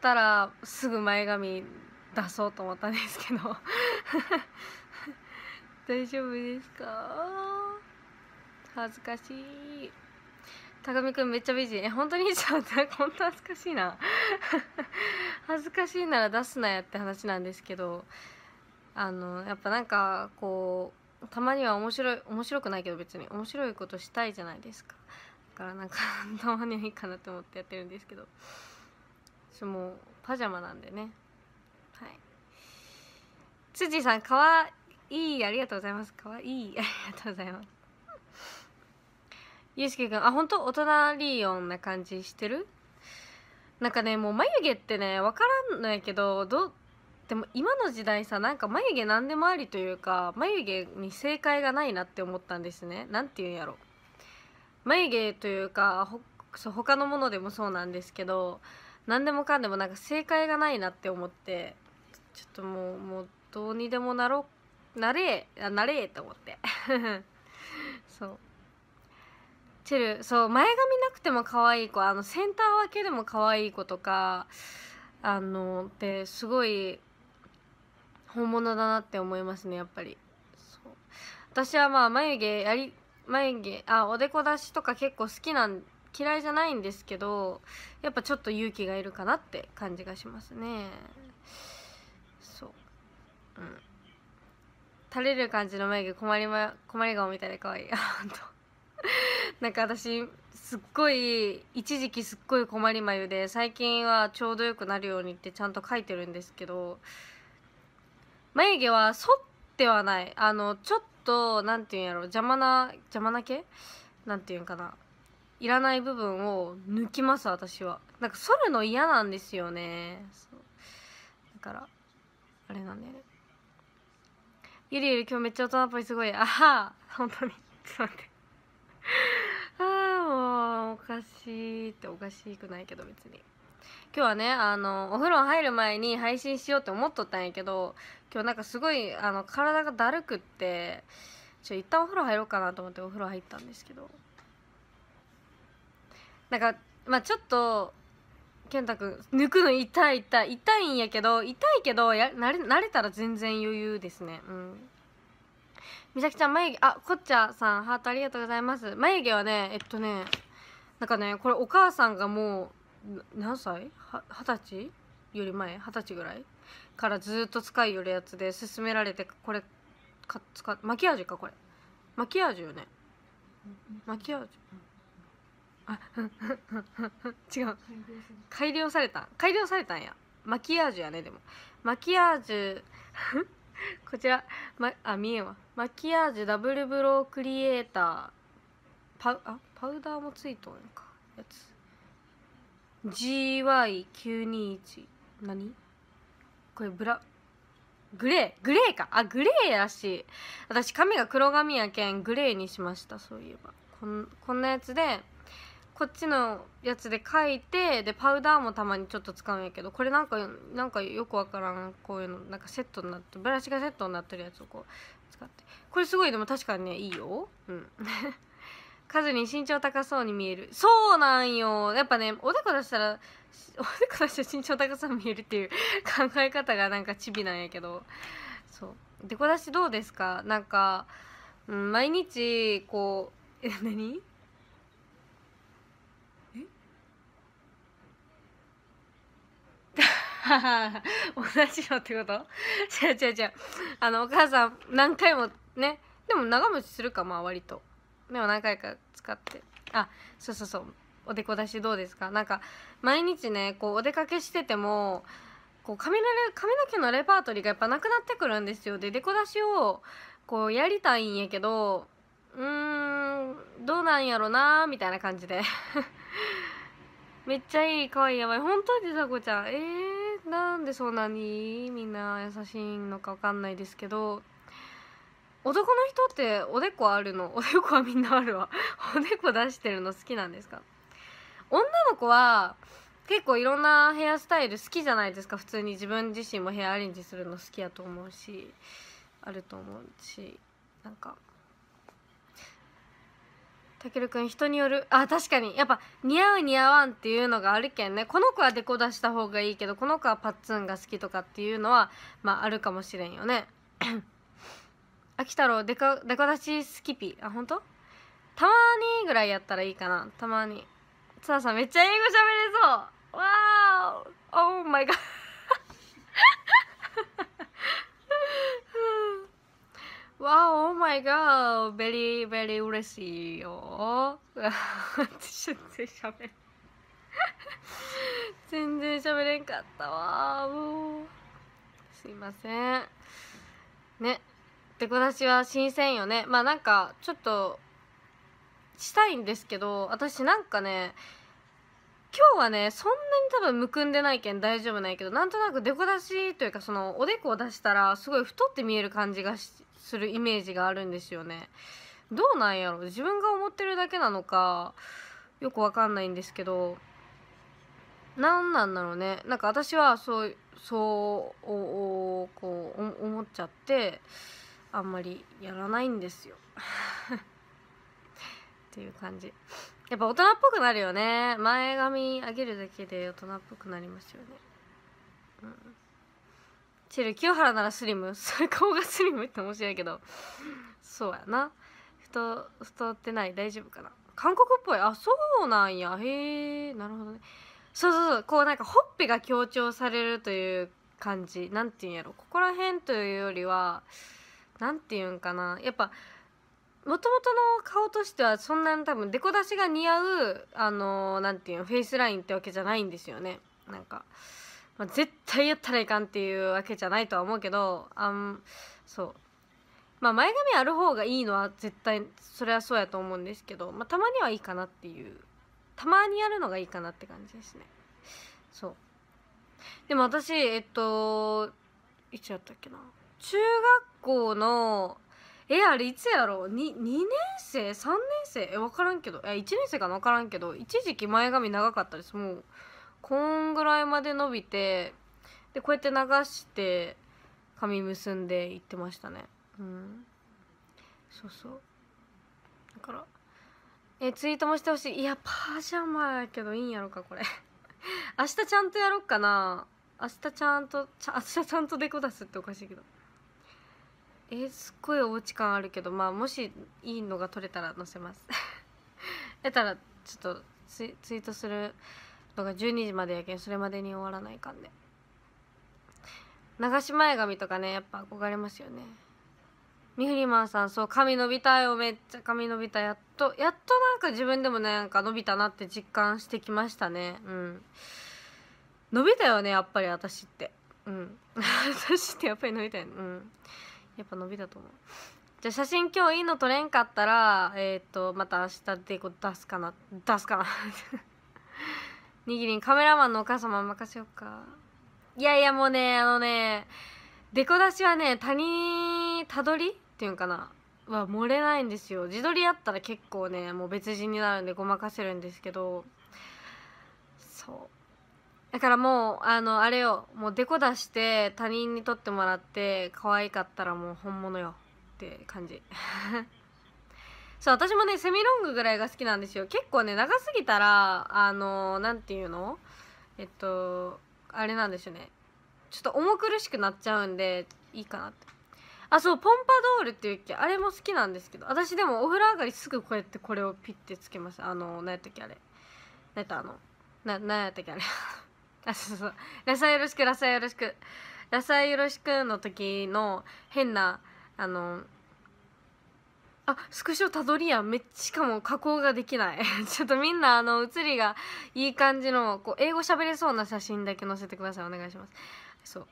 ったらすぐ前髪出そうと思ったんですけど 大丈夫ですか恥ずかしい高見みくんめっちゃ美人え本当にちょっと 本当恥ずかしいな 恥ずかしいなら出すなやって話なんですけどあのやっぱなんかこうたまには面白い面白くないけど別に面白いことしたいじゃないですかだからなんかたまにはいいかなと思ってやってるんですけど私もパジャマなんでねはい辻さんかわいいありがとうございますかわいい ありがとうございますゆうすけくんあ本当大人リーオンな感じしてるなんかねもう眉毛ってね分からんのやけどどでも今の時代さなんか眉毛何でもありというか眉毛に正解がないなって思ったんですね何て言うんやろ眉毛というかほ他のものでもそうなんですけど何でもかんでもなんか正解がないなって思ってちょっともうもうどうにでもなろなれなれと思って そうチェルそう前髪なくても可愛い子あのセンター分けでも可愛い子とかあのってすごい本物だなって思いますねやっぱり私はまあ眉毛やり眉毛あおでこ出しとか結構好きなん嫌いじゃないんですけどやっぱちょっと勇気がいるかなって感じがしますねそううん垂れる感じの眉毛困り,、ま、困り顔みたいで可愛い なんか私すっごい一時期すっごい困り眉で最近はちょうどよくなるようにってちゃんと書いてるんですけど眉毛は反ってはないあのちょっと何て言うんやろ邪魔な邪魔な毛なんて言うんかないらない部分を抜きます私はなんか剃るの嫌なんですよねだからあれなんだよねゆりゆり今日めっちゃ大人っぽいすごいあは本当にちょっと待ってああもうおかしいっておかしくないけど別に今日はねあのお風呂入る前に配信しようって思っとったんやけど今日なんかすごいあの体がだるくってちょ一旦お風呂入ろうかなと思ってお風呂入ったんですけどなんか、まあ、ちょっと健太くん抜くの痛い痛い痛いんやけど痛いけどや慣れ慣れたら全然余裕ですねうん美咲ちゃん眉毛あこっちゃさんハートありがとうございます眉毛はねえっとねなんかねこれお母さんがもう何歳二十歳より前二十歳ぐらいからずっと使いよるやつで勧められてこれか使マキアージュかこれマキアージュよねマキアージュ、あ違う改良された改良されたんやマキアージュやねでもマキアージュ こちら、ま、あ見えんわマキアージュダブルブロークリエイターパあパウダーもついとんかやつ GY921 何これブラグレーグレーかあグレーやし私髪が黒髪やけんグレーにしましたそういえばこんこんなやつでこっちのやつで書いてでパウダーもたまにちょっと使うんやけどこれなんかなんかよくわからんこういうのなんかセットになってブラシがセットになってるやつをこう使ってこれすごいでも確かにねいいようん 数に身長高そうに見えるそうなんよやっぱねおでこ出したらおでこ出したら身長高そうに見えるっていう 考え方がなんかチビなんやけどそうでこ出しどうですかなんか、うん、毎日こう何 同じのってこと違う違う違うあのお母さん何回もねでも長持ちするかまあ割とでも何回か使ってあそうそうそうおでこ出しどうですかなんか毎日ねこうお出かけしててもこう髪の髪の毛のレパートリーがやっぱなくなってくるんですよででこ出しをこうやりたいんやけどうーんどうなんやろなみたいな感じで めっちゃいいかわいいやばい本当にさこちゃんええーなんでそんなにみんな優しいのかわかんないですけど男の人っておでこあるの おでこはみんなあるわおでこ出してるの好きなんですか女の子は結構いろんなヘアスタイル好きじゃないですか普通に自分自身もヘアアレンジするの好きやと思うしあると思うしなんかたけるくん人によるあ確かにやっぱ似合う似合わんっていうのがあるけんねこの子はデコ出した方がいいけどこの子はパッツンが好きとかっていうのはまああるかもしれんよね 秋太郎デコデコ出しスキピあ本当たまにぐらいやったらいいかなたまにつあさんめっちゃ英語しゃべれそうわーオーマイガー my god! Very, very 嬉しいよ。全然喋れん。全然喋れんかったわ。もう。すいません。ね。で、しは新鮮よね。まあなんか、ちょっと、したいんですけど、私なんかね、今日はねそんなに多分むくんでないけん大丈夫ないけどなんとなくデコ出しというかそのおでこを出したらすごい太って見える感じがしするイメージがあるんですよね。どうなんやろ自分が思ってるだけなのかよくわかんないんですけど何なんだろうねなんか私はそうそうこう思っちゃってあんまりやらないんですよ っていう感じやっぱ大人っぽくなるよね前髪上げるだけで大人っぽくなりますよねうんチル清原ならスリム それ顔がスリムって面白いけどそうやな太太ってない大丈夫かな韓国っぽいあそうなんやへえなるほどねそうそうそうこうなんかほっぺが強調されるという感じなんていうんやろここら辺というよりは何て言うんかなやっぱもともとの顔としてはそんなに多分デコ出しが似合うあの何、んて言うのフェイスラインってわけじゃないんですよねなんか。まあ、絶対やったらいかんっていうわけじゃないとは思うけどあんそうまあ前髪ある方がいいのは絶対それはそうやと思うんですけど、まあ、たまにはいいかなっていうたまにやるのがいいかなって感じですねそうでも私えっといつやったっけな中学校のえあれいつやろう 2, 2年生3年生え分からんけどや1年生かな分からんけど一時期前髪長かったですもうこんぐらいまで伸びてでこうやって流して髪結んでいってましたねうんそうそうだからえツイートもしてほしいいやパジャマやけどいいんやろかこれ 明日ちゃんとやろっかな明日ちゃんとちゃ明日ちゃんとデコ出すっておかしいけどえすっごいおうち感あるけどまあもしいいのが撮れたら載せますっ たらちょっとツイツイートするトが12時までやけんそれまでに終わらないかんで流し前髪とかねやっぱ憧れますよねミフリマンさんそう髪伸びたよめっちゃ髪伸びたやっとやっとなんか自分でもねなんか伸びたなって実感してきましたねうん伸びたよねやっぱり私ってうん 私ってやっぱり伸びたよねうんやっぱ伸びたと思うじゃ写真今日いいの撮れんかったらえっ、ー、とまた明日でこう出すかな出すかなにぎりんカメラマンのお母様任せようかいやいやもうねあのねデコ出しはね他人たどりっていうんかなは漏れないんですよ自撮りやったら結構ねもう別人になるんでごまかせるんですけどそうだからもうあのあれよもうデコ出して他人に撮ってもらって可愛かったらもう本物よって感じ そう私もねセミロングぐらいが好きなんですよ結構ね長すぎたらあの何、ー、て言うのえっとあれなんですよねちょっと重苦しくなっちゃうんでいいかなってあそうポンパドールっていうっけあれも好きなんですけど私でもお風呂上がりすぐこうやってこれをピッてつけますあのー、何やったっけあれ何やったあのな何やったっけあれ あそうそう野菜よろしく野菜よろしく野菜よろしくの時の変なあのーあスクショたどりやんめしかも加工ができない ちょっとみんなあの写りがいい感じのこう英語喋れそうな写真だけ載せてくださいお願いしますそう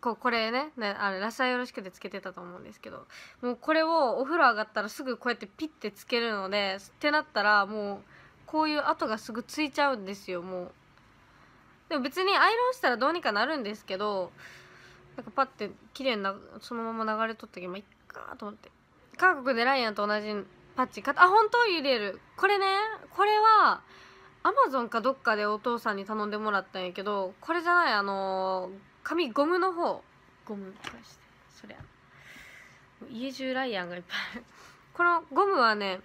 こうこれねねあれ「ラサよろしく」でつけてたと思うんですけどもうこれをお風呂上がったらすぐこうやってピッてつけるのでってなったらもうこういう跡がすぐついちゃうんですよもうでも別にアイロンしたらどうにかなるんですけどなんかパッて綺麗なそのまま流れとった時もいっかと思って。韓国でライアンと同じパッチ買ったあ本当ゆれるこれねこれはアマゾンかどっかでお父さんに頼んでもらったんやけどこれじゃないあの紙ゴムの方ゴム返してそりゃ家中ライアンがいっぱいあるこのゴムはね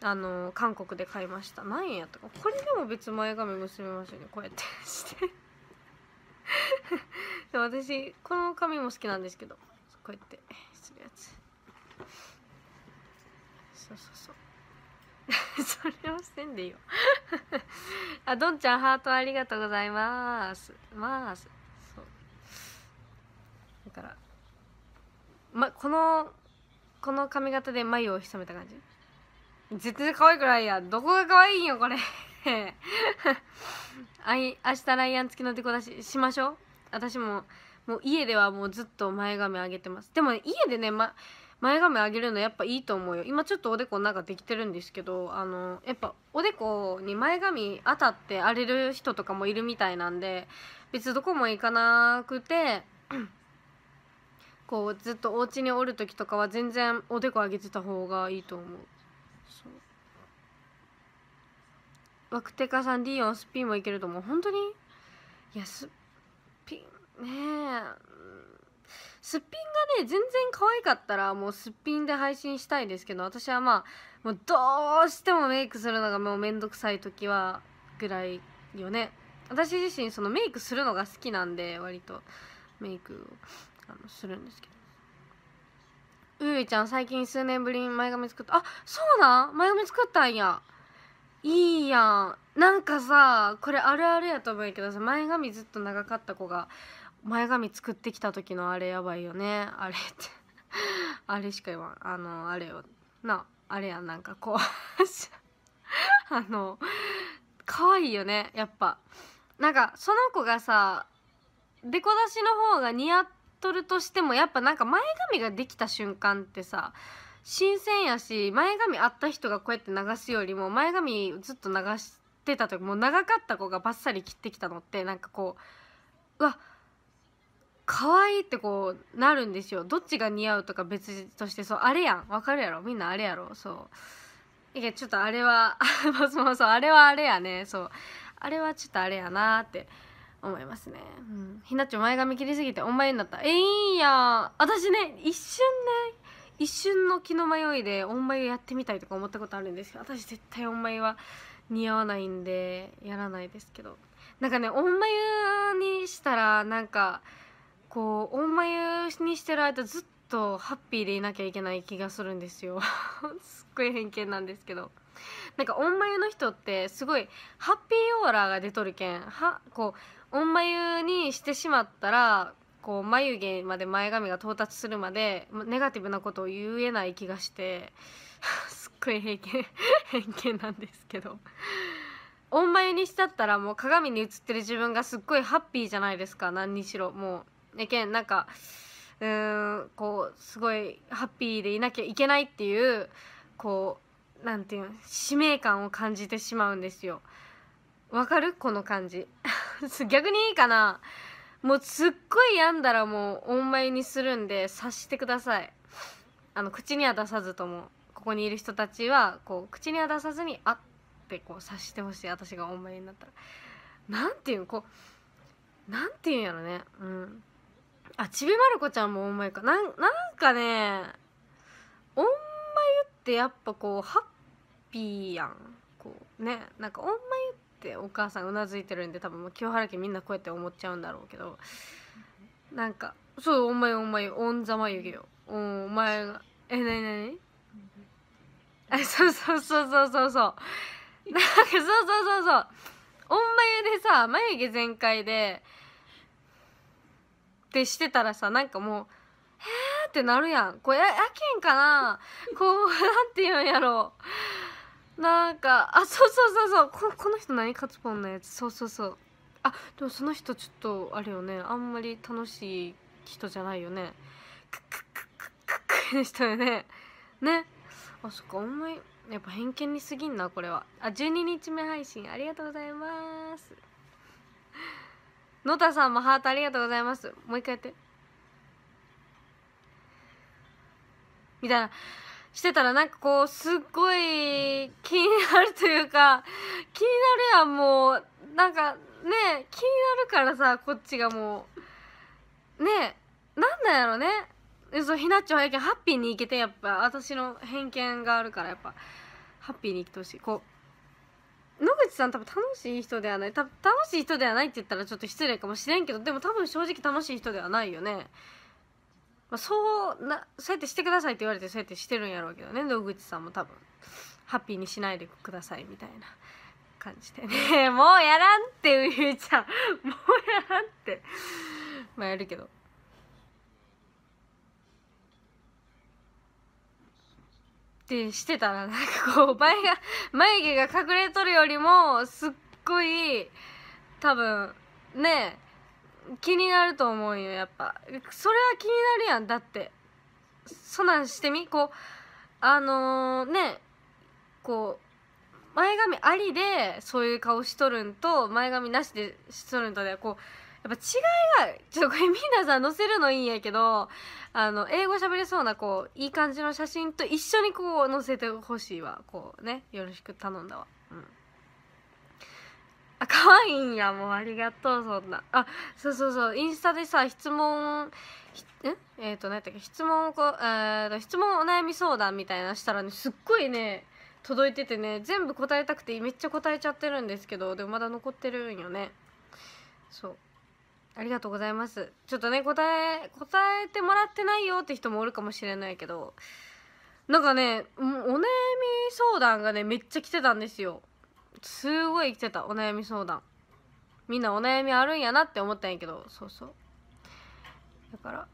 あの韓国で買いました何円やったかこれでも別前髪結びましたねこうやってしてで私この髪も好きなんですけどこうやってするやつそうそうそう それをせんでいいよ あどんちゃんハートありがとうございますますそうだからまこのこの髪型で眉をひそめた感じ絶対可愛くないやどこが可愛いんよこれ あい明日ライアン付きのデコ出ししましょう私ももう家ではもうずっと前髪上げてますでも、ね、家でね、ま、前髪上げるのやっぱいいと思うよ今ちょっとおでこなんかできてるんですけどあのやっぱおでこに前髪当たって荒れる人とかもいるみたいなんで別どこも行かなくてこうずっとお家におる時とかは全然おでこ上げてた方がいいと思う。そうワクテカさんディオンスピンもいけると思う本当にいやスピンねえすっぴんがね全然可愛かったらもうすっぴんで配信したいですけど私はまあもうどうしてもメイクするのがもうめんどくさい時はぐらいよね私自身そのメイクするのが好きなんで割とメイクをあのするんですけどうえちゃん最近数年ぶりに前髪作ったあそうなん前髪作ったんやいいやんなんかさこれあるあるやと思うけどさ前髪ずっと長かった子が前髪作ってきた時のあれやばいよねあれって あれしか言わんあのあれよなあれやんなんかこう あの可愛いよねやっぱなんかその子がさデコ出しの方が似合っとるとしてもやっぱなんか前髪ができた瞬間ってさ新鮮やし前髪あった人がこうやって流すよりも前髪ずっと流してた時もう長かった子がバッサリ切ってきたのってなんかこううわっ可愛いってこうなるんですよどっちが似合うとか別としてそうあれやんわかるやろみんなあれやろそういやちょっとあれは そうそうあれはあれやねそうあれはちょっとあれやなって思いますね、うん、ひなちょ前髪切りすぎてお前になったえいいや私ね一瞬ね一瞬の気の迷いでオンマイをやってみたいとか思ったことあるんですけど私絶対お前は似合わないんでやらないですけどなんかねオンマイにしたらなんかこう大眉にしてる間ずっとハッピーでいなきゃいけない気がするんですよ すっごい偏見なんですけどなんか音眉の人ってすごいハッピーオーラーが出とるけんはこう音眉にしてしまったらこう眉毛まで前髪が到達するまでネガティブなことを言えない気がして すっごい偏見 偏見なんですけど音眉にしたったらもう鏡に映ってる自分がすっごいハッピーじゃないですか何にしろもう。ね、けんなんかうーんこうすごいハッピーでいなきゃいけないっていうこうなんていう使命感を感じてしまうんですよ。わかるこの感じ 逆にいいかなもうすっごい病んだらもうおんいにするんで察してくださいあの口には出さずともここにいる人たちはこう口には出さずにあってこう察してほしい私がお前になったらなんていうのこうなんていうんやろねうんあちびまる子ちゃんもおんまゆかなんなんかねおんまゆってやっぱこうハッピーやんこうねなんかおんまゆってお母さんうなずいてるんで多分清原家みんなこうやって思っちゃうんだろうけどなんかそうおんまゆおんまゆおんざまゆげよおお前がえなになにあそうそうそうそうそうそうなんかそうそうそうそうおんまゆでさ眉毛全開でってしてたらさなんかもう「えー!」ってなるやんこれやけんかなこうなんて言うんやろなんかあそうそうそうそうここの人何カツポンのやつそうそうそうあでもその人ちょっとあれよねあんまり楽しい人じゃないよねクックックックックでしたよねねあそっかあんまりやっぱ偏見に過ぎんなこれはあ12日目配信ありがとうございます野田さんもハートありがとうございますもう一回やってみたいなしてたらなんかこうすっごい気になるというか気になるやんもうなんかね気になるからさこっちがもうねなんだやろねそうひなっちょやけハッピーにいけてやっぱ私の偏見があるからやっぱハッピーにいってほしいこう野口さん多分楽しい人ではない多分楽しい人ではないって言ったらちょっと失礼かもしれんけどでも多分正直楽しい人ではないよね、まあ、そうなそうやってしてくださいって言われてそうやってしてるんやろうけどね野口さんも多分ハッピーにしないでくださいみたいな感じでね もうやらんってゆうちゃんもうやらんってまあやるけどってしてたらなんかこう前が眉毛が隠れとるよりもすっごい多分ね気になると思うよやっぱそれは気になるやんだってそんなんしてみこうあのー、ねこう前髪ありでそういう顔しとるんと前髪なしでしとるんとでこうっぱ違いがちょっとこれみんなさ載せるのいいんやけどあの英語喋れそうなこういい感じの写真と一緒にこう載せてほしいわこうねよろしく頼んだわうんあ可愛いんやもうありがとうそんなあそうそうそうインスタでさ質問えっ、えー、と何やったっけ質問をこう、えー、質問お悩み相談みたいなしたらねすっごいね届いててね全部答えたくてめっちゃ答えちゃってるんですけどでもまだ残ってるんよねそうありがとうございますちょっとね答え答えてもらってないよって人もおるかもしれないけどなんかねお悩み相談がねめっちゃ来てたんですよすごい来てたお悩み相談みんなお悩みあるんやなって思ったんやけどそうそうだから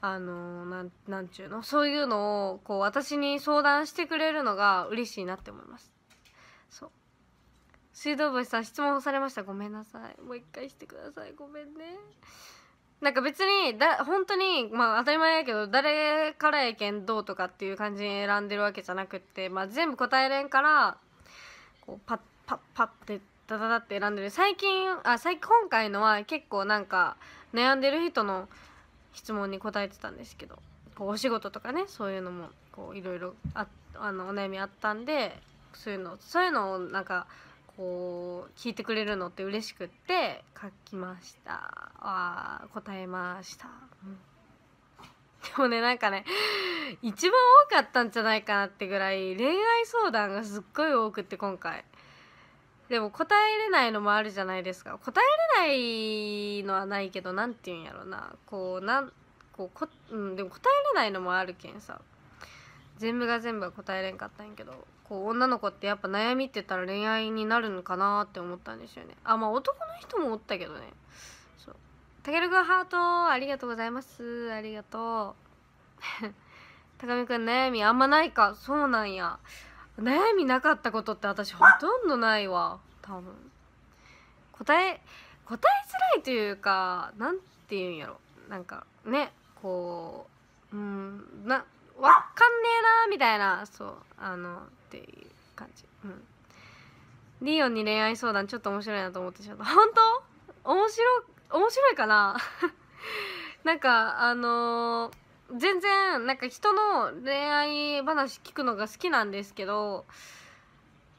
あのー、なんちゅうのそういうのをこう私に相談してくれるのが嬉しいなって思いますそう水道橋さん質問されましたごめんなさいもう一回してくださいごめんねなんか別にだ本当にまあ当たり前やけど誰からやけんどうとかっていう感じに選んでるわけじゃなくって、まあ、全部答えれんからこうパッパッパッてダダダって選んでる最近あ最近今回のは結構なんか悩んでる人の質問に答えてたんですけどこうお仕事とかねそういうのもこういろいろああのお悩みあったんでそういうのそういうのをなんかこう聞いてくれるのって嬉しくって書きましたあ答えました、うん、でもねなんかね一番多かったんじゃないかなってぐらい恋愛相談がすっごい多くって今回でも答えれないのもあるじゃないですか答えれないのはないけど何て言うんやろなこうなんこうこ、うん、でも答えれないのもあるけんさ全部が全部は答えれんかったんやけどこう女の子ってやっぱ悩みって言ったら恋愛になるのかなって思ったんですよねあまあ男の人もおったけどねそうたけるくんハートありがとうございますありがとう 高見くん悩みあんまないかそうなんや悩みなかったことって私ほとんどないわ多分答え答えづらいというか何て言うんやろなんかねこううんなわかんねえなみたいなそうあのっていう感じうんリオンに恋愛相談ちょっと面白いなと思ってちょっと 本当面白面白いかな なんかあのー、全然なんか人の恋愛話聞くのが好きなんですけど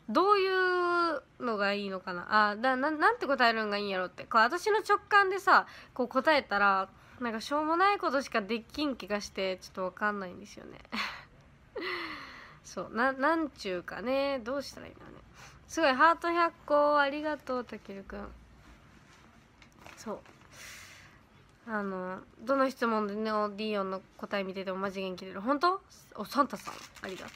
どういうのがいいのかなあだななんて答えるんがいいんやろってこう私の直感でさこう答えたらなんかしょうもないことしかできん気がしてちょっとわかんないんですよね そうななんちゅうかねどうしたらいいのねすごいハート100個ありがとうたけるくんそうあのどの質問でのディオンの答え見ててもマジ元気出る本当おサンタさんありがとう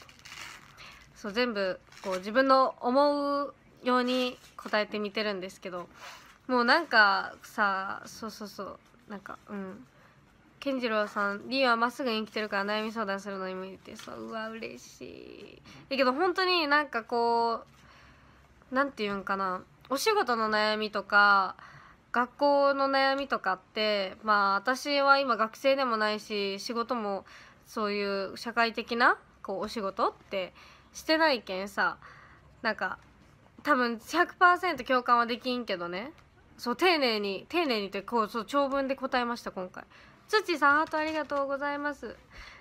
そう全部こう自分の思うように答えてみてるんですけどもうなんかさそうそうそうなんかうん健次郎さん「りんはまっすぐに生きてるから悩み相談するのにもいてそううわ嬉しい」だけど本当になんかこう何て言うんかなお仕事の悩みとか学校の悩みとかってまあ私は今学生でもないし仕事もそういう社会的なこうお仕事ってしてないけんさなんか多分100%共感はできんけどねそう丁寧に丁寧にってこうそう長文で答えました今回土さんハートありがとうございます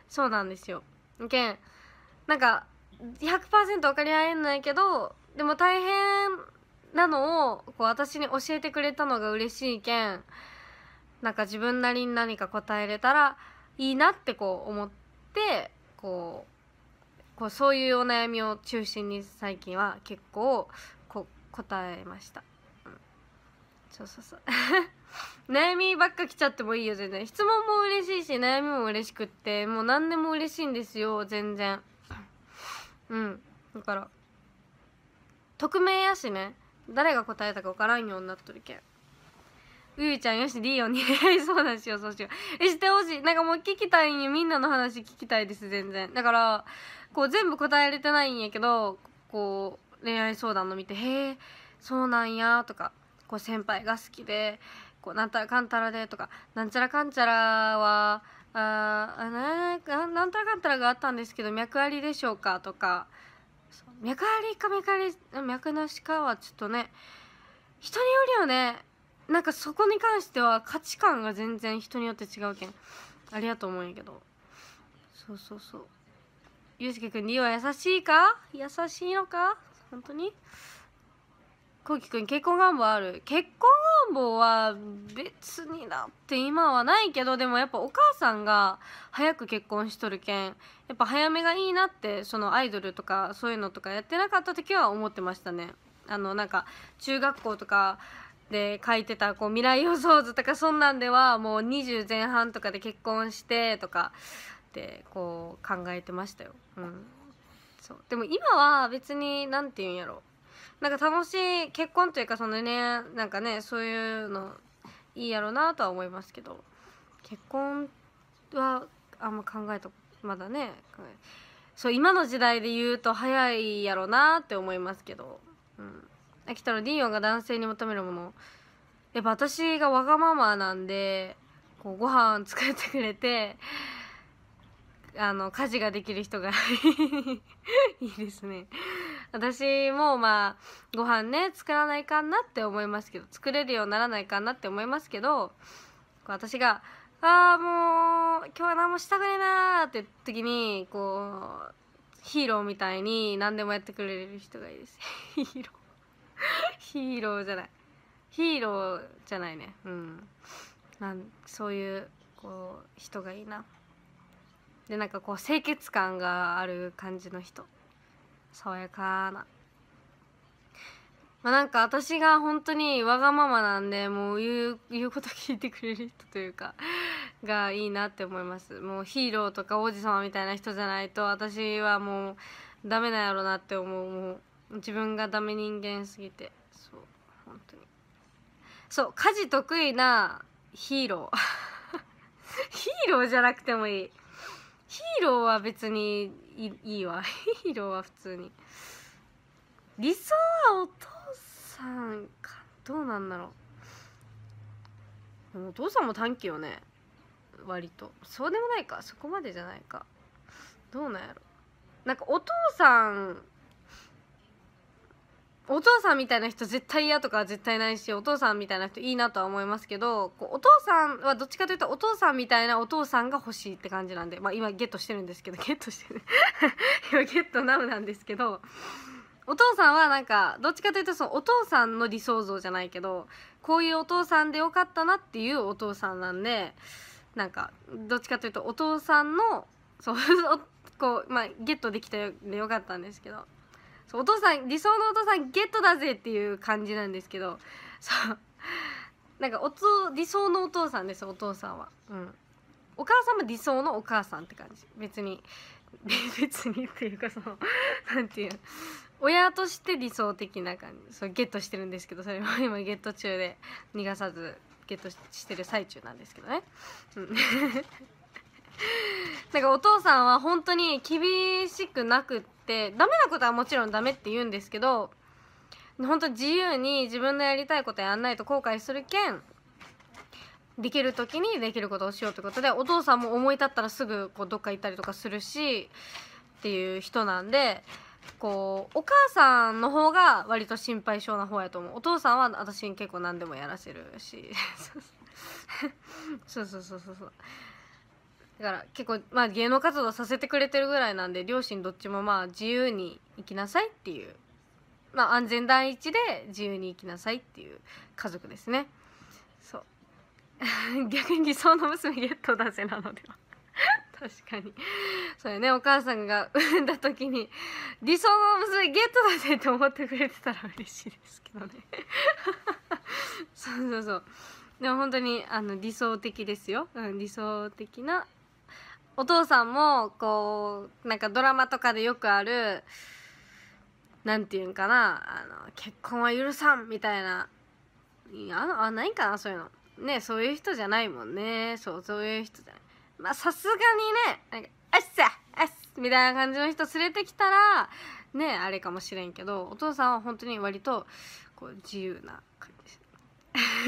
そうなんですよけんなんか100%分かり合えないけどでも大変なのをこう私に教えてくれたのが嬉しいけんなんか自分なりに何か答えれたらいいなってこう思ってこうこうそういうお悩みを中心に最近は結構こ答えました。そうそうそう 悩みばっか来ちゃってもいいよ全然質問も嬉しいし悩みも嬉しくってもう何でも嬉しいんですよ全然うんだから匿名やしね誰が答えたか分からんようになっとるけんうゆちゃんよし D ーよに恋愛そうだしよそうしようえしてほしいなんかもう聞きたいんよみんなの話聞きたいです全然だからこう全部答えれてないんやけどこう恋愛相談の見てへえそうなんやとかこう先輩が好きでこうなんたらかんたらでとかなんちゃらかんちゃらはあななんたらかんたらがあったんですけど脈ありでしょうかとか脈ありか脈あり脈なしかはちょっとね人によりはねなんかそこに関しては価値観が全然人によって違うけんありがとう思うんやけどそうそうそうゆうすけくん D は優しいか優しいのか本当にこうきくん結婚願望ある結婚願望は別になって今はないけどでもやっぱお母さんが早く結婚しとるけんやっぱ早めがいいなってそのアイドルとかそういうのとかやってなかった時は思ってましたねあのなんか中学校とかで書いてたこう未来予想図とかそんなんではもう20前半とかで結婚してとかってこう考えてましたよ、うん、そうでも今は別に何て言うんやろなんか楽しい結婚というかそのねなんかねそういうのいいやろうなとは思いますけど結婚はあんま考えたまだねそう今の時代で言うと早いやろうなって思いますけど、うん、秋田のディーヨンが男性に求めるものやっぱ私がわがままなんでこうご飯作ってくれてあの家事ができる人が いいですね。私もまあご飯ね作らないかなって思いますけど作れるようにならないかなって思いますけど私が「ああもう今日は何もしたくねえな」って時にこうヒーローみたいに何でもやってくれる人がいいですヒーローヒーローじゃないヒーローじゃないねうんなんそういうこう人がいいなでなんかこう清潔感がある感じの人爽やかなまあなんか私が本当にわがままなんでもう言う言うこと聞いてくれる人というかがいいなって思いますもうヒーローとか王子様みたいな人じゃないと私はもうダメなんやろなって思うもう自分がダメ人間すぎてそう本当にそう家事得意なヒーロー ヒーローじゃなくてもいいヒーローは別にいいいわー は普通に理想はお父さんかどうなんだろうお父さんも短期よね割とそうでもないかそこまでじゃないかどうなんやろなんかお父さんお父さんみたいな人絶対嫌とかは絶対ないしお父さんみたいな人いいなとは思いますけどこうお父さんはどっちかというとお父さんみたいなお父さんが欲しいって感じなんで、まあ、今ゲットしてるんですけどゲットしてる 今ゲットナウなんですけどお父さんはなんかどっちかというとそのお父さんの理想像じゃないけどこういうお父さんでよかったなっていうお父さんなんでなんかどっちかというとお父さんのそう こう、まあ、ゲットできてよかったんですけど。お父さん理想のお父さんゲットだぜっていう感じなんですけどそうなんかおつ理想のお父さんですお父さんはうんお母さんも理想のお母さんって感じ別に 別にっていうかその何て言う親として理想的な感じそうゲットしてるんですけどそれも 今ゲット中で逃がさずゲットしてる最中なんですけどね、うん なんかお父さんは本当に厳しくなくってダメなことはもちろんダメって言うんですけど本当自由に自分のやりたいことやんないと後悔するけんできる時にできることをしようということでお父さんも思い立ったらすぐこうどっか行ったりとかするしっていう人なんでこうお母さんの方が割と心配性な方やと思うお父さんは私に結構何でもやらせるし そうそうそうそうそうだから結構、まあ、芸能活動させてくれてるぐらいなんで両親どっちもまあ自由に行きなさいっていう、まあ、安全第一で自由に行きなさいっていう家族ですねそう 逆に理想の娘ゲットだぜなのでは 確かにそれねお母さんが産んだ時に理想の娘ゲットだぜって思ってくれてたら嬉しいですけどね そうそうそうでも本当にあの理想的ですよ、うん、理想的なお父さんもこうなんかドラマとかでよくあるなんていうんかなあの結婚は許さんみたいないやあないんかなそういうのねそういう人じゃないもんねそうそういう人じゃないまあさすがにねなんか「あっさあっみたいな感じの人連れてきたらねあれかもしれんけどお父さんは本当に割とこう自由な感じ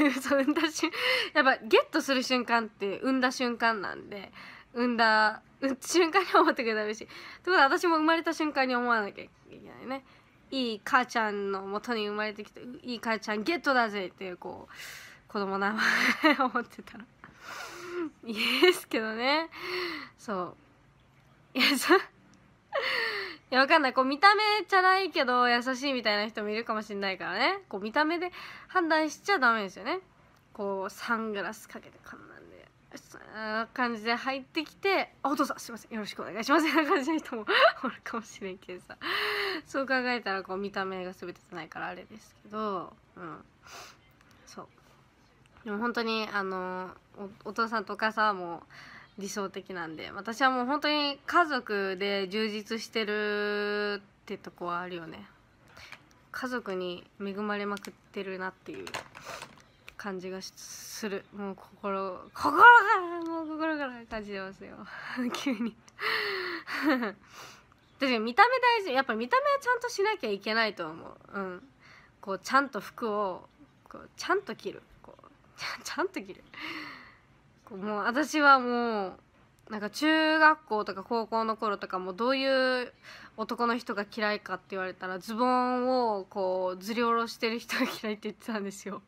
です そう産んだ瞬やっぱゲットする瞬間って産んだ瞬間なんで産んだ瞬間に思ってくれたらしい。ってことは私も生まれた瞬間に思わなきゃいけないね。いい母ちゃんのもとに生まれてきて、いい母ちゃんゲットだぜっていうこう、子供の名前思ってたら。いいですけどね。そう。いや、そ、いや、わかんない。こう、見た目じゃないけど優しいみたいな人もいるかもしれないからね。こう、見た目で判断しちゃダメですよね。こう、サングラスかけて、こん感じで入ってきて「あお父さんすいませんよろしくお願いします」みたいな感じの人もおるかもしれんけどさそう考えたらこう見た目が全てじゃないからあれですけどうんそうでも本当にあのお父さんとお母さんはもう理想的なんで私はもう本当に家族で充実してるってとこはあるよね家族に恵まれまくってるなっていう感じがするもう心心からもう心から感じてますよ 急に確かに見た目大事やっぱり見た目はちゃんとしなきゃいけないと思ううんこうちゃんと服をこうちゃんと着るこう ちゃんと着るこうもう私はもうなんか中学校とか高校の頃とかもどういう男の人が嫌いかって言われたらズボンをこうずり下ろしてる人が嫌いって言ってたんですよ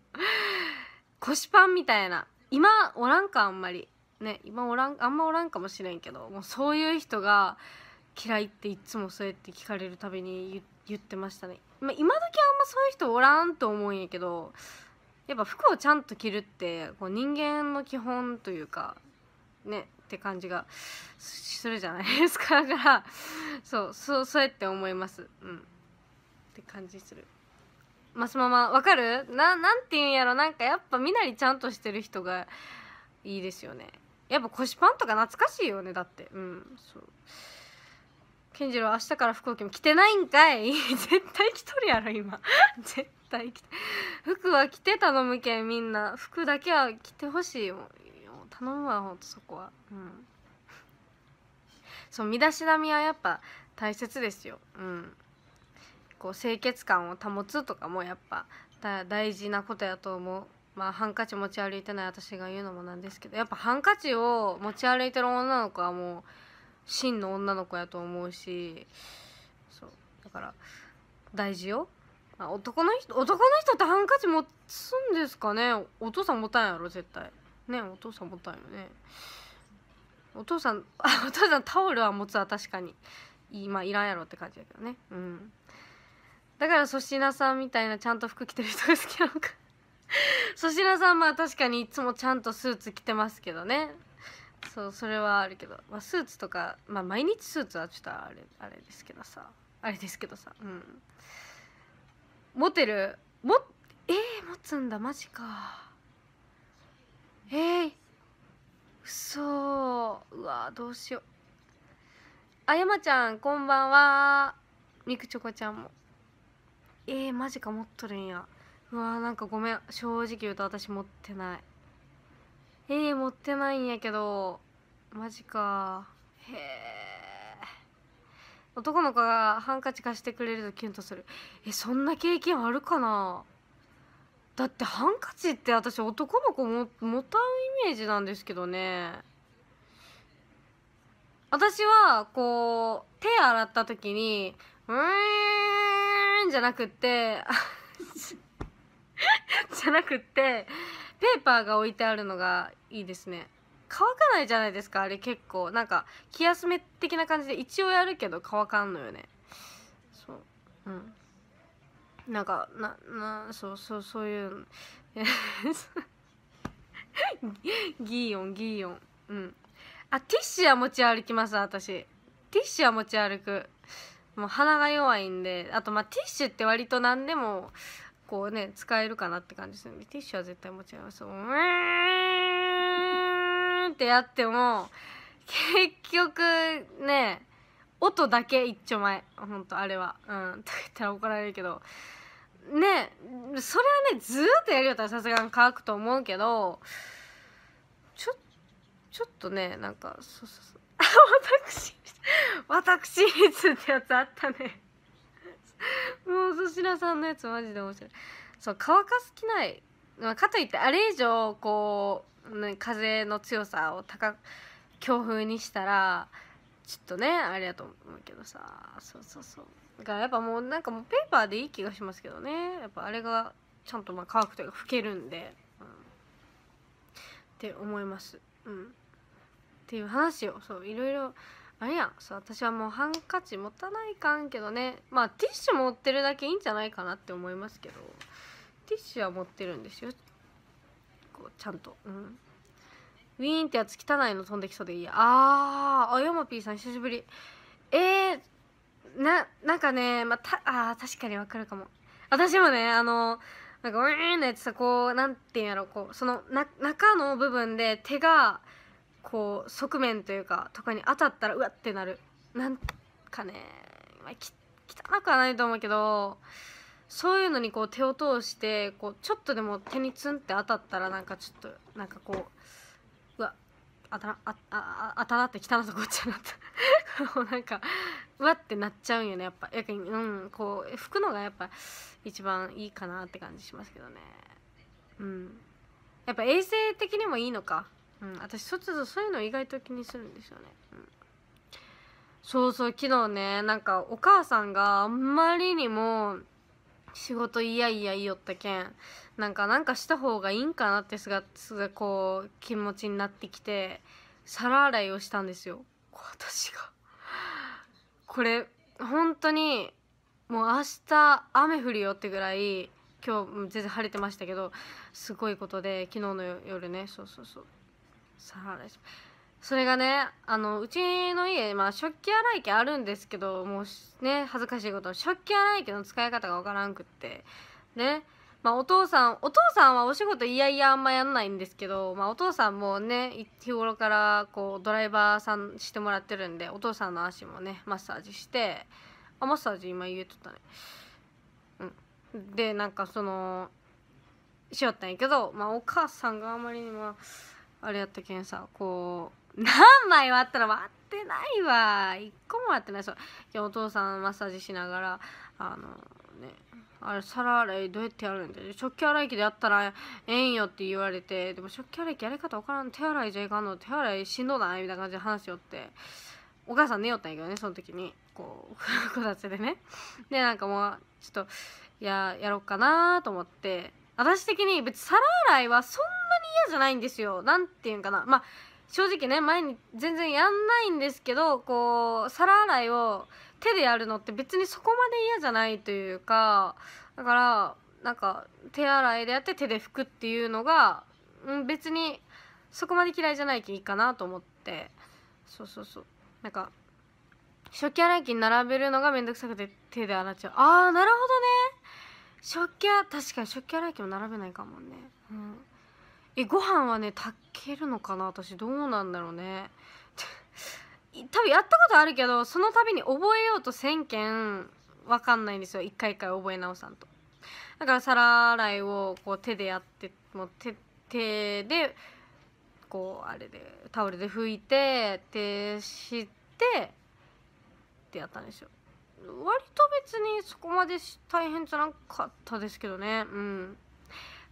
腰パンみたいな今おらんかあんまりね今おらんあんまおらんかもしれんけどもうそういう人が嫌いっていつもそうやって聞かれるたびに言ってましたね、まあ、今時あんまそういう人おらんと思うんやけどやっぱ服をちゃんと着るってこう人間の基本というかねって感じがするじゃないですかだからそうそうそうやって思いますうんって感じするマスママわかるななんて言うんやろなんかやっぱみなりちゃんとしてる人がいいですよねやっぱ腰パンとか懐かしいよねだってうんそう健次郎明日から服を着も着てないんかい 絶対着とるやろ今 絶対着て服は着て頼むけんみんな服だけは着てほしいよ頼むわほんとそこはうんそう身だしなみはやっぱ大切ですようんこう清潔感を保つとかもやっぱ大事なことやと思う。まあ、ハンカチ持ち歩いてない私が言うのもなんですけどやっぱハンカチを持ち歩いてる女の子はもう真の女の子やと思うしそうだから大事よ、まあ、男の人男の人ってハンカチ持つんですかねお父さん持たんやろ絶対ねお父さん持たんよねお父さん お父さんタオルは持つわ確かに今、まあ、いらんやろって感じだけどねうんだから粗品さんみたいなちゃんと服着てる人が好きなのか 粗品さんまあ確かにいつもちゃんとスーツ着てますけどねそうそれはあるけど、まあ、スーツとか、まあ、毎日スーツはちょっとあれあれですけどさあれですけどさうんモテるもえー、持つんだマジかえー、うそうわどうしようあやまちゃんこんばんはみくちょこちゃんもえー、マジか持っとるんやうわーなんかごめん正直言うと私持ってないえー、持ってないんやけどマジかへえ男の子がハンカチ貸してくれるとキュンとするえそんな経験あるかなだってハンカチって私男の子も持たんイメージなんですけどね私はこう手洗った時に「うん」ペじゃなくって じゃなくってペーパーが置いてあるのがいいですね乾かないじゃないですかあれ結構なんか気休め的な感じで一応やるけど乾かんのよねそううんなんかななそうそうそういう ギーオンギーオンうんあティッシュは持ち歩きます私ティッシュは持ち歩くもう鼻が弱いんであとまあティッシュって割と何でもこうね使えるかなって感じですんでティッシュは絶対持ち合いますうーんってやっても結局ね音だけ一丁前ほんとあれはうんとか言ったら怒られるけどねそれはねずっとやるよったらさすがに乾くと思うけどちょっとねなんかそうそうそう私私立ってやつあったねもう司屋さんのやつマジで面白いそう乾かす気ない、まあ、かといってあれ以上こう風の強さを高強風にしたらちょっとねあれやと思うけどさそうそうそうだからやっぱもうなんかもうペーパーでいい気がしますけどねやっぱあれがちゃんとまあ乾くというか拭けるんで、うん、って思いますうんっていう話をそういろいろあれやんそう私はもうハンカチ持たないかんけどねまあティッシュ持ってるだけいいんじゃないかなって思いますけどティッシュは持ってるんですよこうちゃんとうんウィーンってやつ汚いの飛んできそうでいいやあーあヨマピーさん久しぶりえー、ななんかねまたあ確かにわかるかも私もねあのなんかウィーンのやつさこうなんていうんやろこうそのな中の部分で手がこう側面というかとかに当たったらうわってなるなんかね、まあ、汚くはないと思うけどそういうのにこう手を通してこうちょっとでも手にツンって当たったらなんかちょっとなんかこううわ当たらああ当たらって汚さこっちゃなった なんかうわってなっちゃうんよねやっぱやけうんこう拭くのがやっぱ一番いいかなって感じしますけどねうんやっぱ衛生的にもいいのかうん、私卒そういうの意外と気にするんですよね、うん、そうそう昨日ねなんかお母さんがあんまりにも仕事いやいや言いよったけんなんかなんかした方がいいんかなってすがすがこう気持ちになってきて皿洗いをしたんですよ私がこれ本当にもう明日雨降るよってぐらい今日全然晴れてましたけどすごいことで昨日の夜ねそうそうそうそれがねあのうちの家、まあ、食器洗い機あるんですけどもうね恥ずかしいこと食器洗い機の使い方がわからんくってねまあ、お父さんお父さんはお仕事いやいやあんまやんないんですけど、まあ、お父さんもね日頃からこうドライバーさんしてもらってるんでお父さんの足もねマッサージしてあマッサージ今言えとったねうんでなんかそのしよったんやけど、まあ、お母さんがあまりにも。あれやったけんさこう何枚割ったら割ってないわ1個も割ってないそういやお父さんマッサージしながらあのねあれ皿洗いどうやってやるんだよ食器洗い機でやったらええんよって言われてでも食器洗い機やり方分からん手洗いじゃいかんの手洗いしんどないみたいな感じで話しよってお母さん寝よったんやけどねその時にこう こたつでねでなんかもうちょっといややろうかなと思って私的に別に皿洗いはそんなに嫌じゃないんですよ何て言うんかなまあ正直ね前に全然やんないんですけどこう皿洗いを手でやるのって別にそこまで嫌じゃないというかだからなんか手洗いでやって手で拭くっていうのが、うん、別にそこまで嫌いじゃないきいいかなと思ってそうそうそうなんか食器洗い機に並べるのがめんどくさくて手で洗っちゃうあーなるほどね食器は確かに食器洗い機も並べないかもね、うん、えご飯はね炊けるのかな私どうなんだろうね 多分やったことあるけどその度に覚えようと1,000件分かんないんですよ一回一回覚え直さんとだから皿洗いをこう手でやってもう手手でこうあれでタオルで拭いて手してってやったんですよ割と別にそこまで大変じゃなかったですけどねうん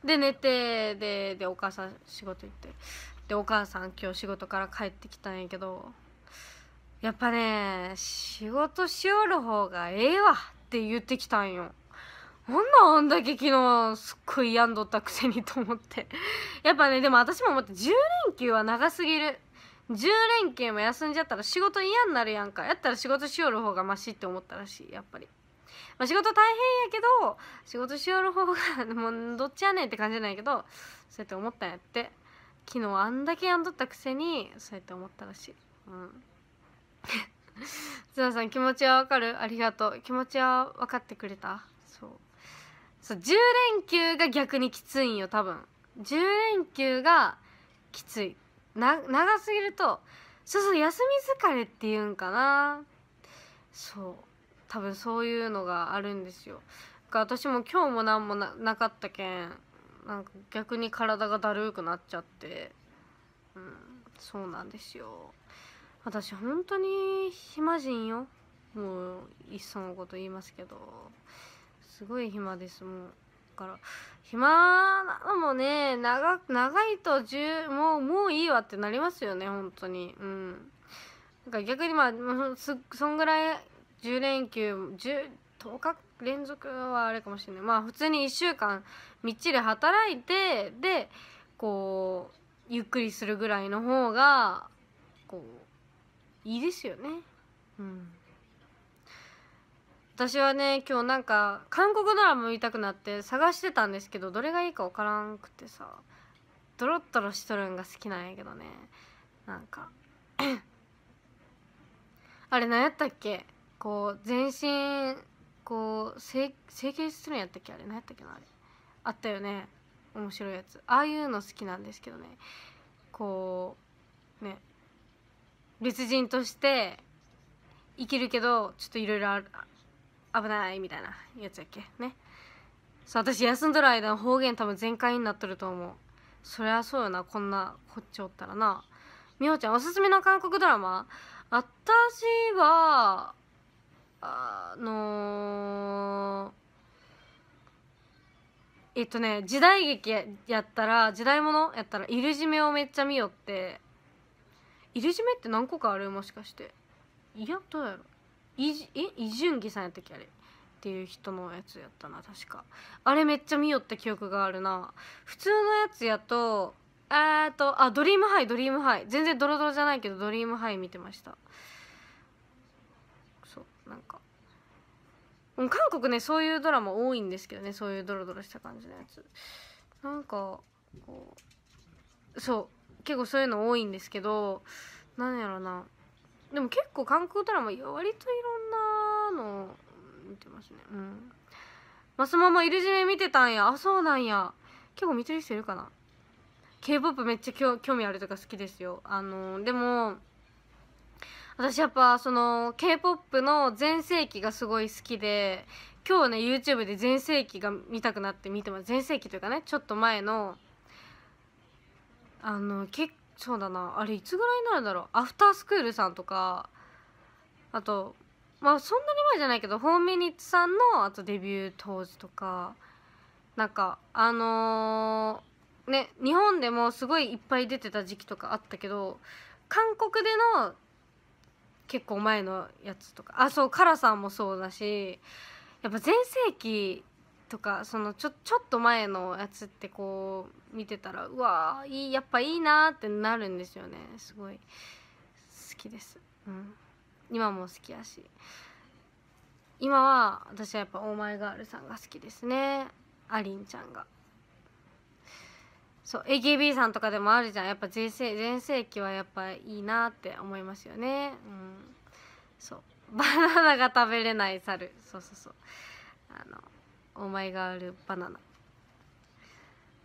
で寝てででお母さん仕事行ってでお母さん今日仕事から帰ってきたんやけどやっぱね仕事しよる方がええわって言ってきたんよほんなあんだけ昨日すっごい病んどったくせにと思ってやっぱねでも私も思って10連休は長すぎる10連休も休んじゃったら仕事嫌になるやんかやったら仕事しよる方がマシって思ったらしいやっぱり、まあ、仕事大変やけど仕事しよる方がもうどっちやねんって感じじゃないけどそうやって思ったんやって昨日あんだけやんどったくせにそうやって思ったらしいうん 津田さん気持ちはわかるありがとう気持ちは分かってくれたそうそう10連休が逆にきついんよ多分10連休がきついな長すぎるとそうそう休み疲れっていうんかなそう多分そういうのがあるんですよ私も今日も何もなかったけんなんか逆に体がだるくなっちゃってうんそうなんですよ私本当に暇人よもういっそのこと言いますけどすごい暇ですもう。から暇もね長長いと10もうもういいわってなりますよね本当にうんなんか逆にまあそそんぐらい10連休 10, 10日連続はあれかもしれないまあ普通に1週間みっちり働いてでこうゆっくりするぐらいの方がこういいですよねうん。私はね今日なんか韓国ドラマ見たくなって探してたんですけどどれがいいか分からんくてさドロッドロしとるんが好きなんやけどねなんか あれ何やったっけこう全身こう整形するんやったっけあれ何やったっけなあれあったよね面白いやつああいうの好きなんですけどねこうね別人として生きるけどちょっといろいろある危ないみたいなやつやっけねそう私休んどる間の方言多分全開になっとると思うそりゃそうよなこんなこっちおったらなみほちゃんおすすめの韓国ドラマ私はあのー、えっとね時代劇やったら時代物やったら「いるじめ」をめっちゃ見よって「いるじめ」って何個かあるもしかしていやどうやろイジえュンギさんやったっけあれっていう人のやつやったな確かあれめっちゃ見よった記憶があるな普通のやつやとえっとあドリームハイドリームハイ全然ドロドロじゃないけどドリームハイ見てましたそうなんか韓国ねそういうドラマ多いんですけどねそういうドロドロした感じのやつなんかこうそう結構そういうの多いんですけど何やろなでも結構韓国ドラマ割といろんなの見てますねうんマスママいるじめ見てたんやあそうなんや結構見てる人いるかな k p o p めっちゃ興味あるとか好きですよあのでも私やっぱその k p o p の全盛期がすごい好きで今日ね YouTube で全盛期が見たくなって見てます全盛期というかねちょっと前のあの結そうだなあれいつぐらいになるんだろうアフタースクールさんとかあとまあそんなに前じゃないけどホーミニッツさんのあとデビュー当時とかなんかあのー、ね日本でもすごいいっぱい出てた時期とかあったけど韓国での結構前のやつとかあそうカラさんもそうだしやっぱ全盛期とかそのちょちょっと前のやつってこう見てたらうわーいいやっぱいいなってなるんですよねすごい好きです、うん、今も好きやし今は私はやっぱオーマイガールさんが好きですねありんちゃんがそう AKB さんとかでもあるじゃんやっぱ全盛全盛期はやっぱいいなって思いますよねうんそうバナナが食べれない猿そうそうそうあのお前があるバナナ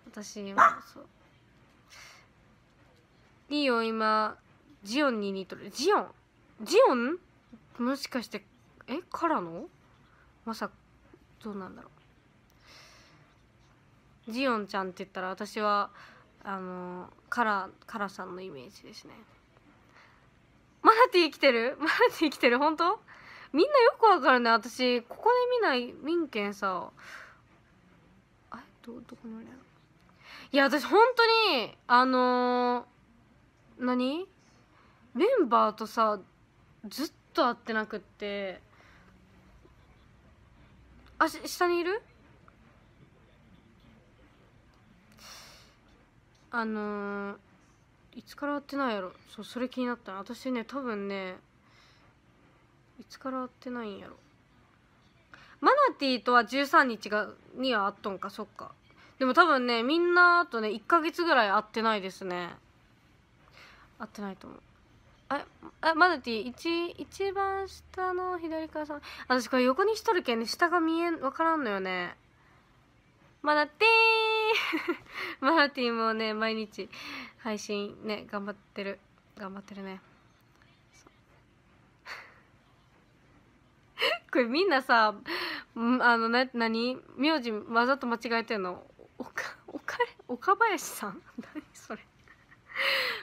私もそうリオ今ジオンに似とるジオンジオンもしかしてえからのまさどうなんだろうジオンちゃんって言ったら私はあのカラカラさんのイメージですねマナティー来てるマナティー来てる本当みんなよくわかるね私ここで見ない民権さあれどどこにあるいや私本当にあのー、何メンバーとさずっと会ってなくってあし下にいるあのー、いつから会ってないやろそうそれ気になった私ね多分ねいつから会ってないんやろマナティーとは13日がには会っとんかそっかでも多分ねみんなとね1ヶ月ぐらい会ってないですね会ってないと思うあマナティー一一番下の左からさ私これ横にしとるけんね下が見えん分からんのよねマナティー マナティーもね毎日配信ね頑張ってる頑張ってるね これみんなさあのな何名字わざと間違えてんのおかおか岡林さん 何それ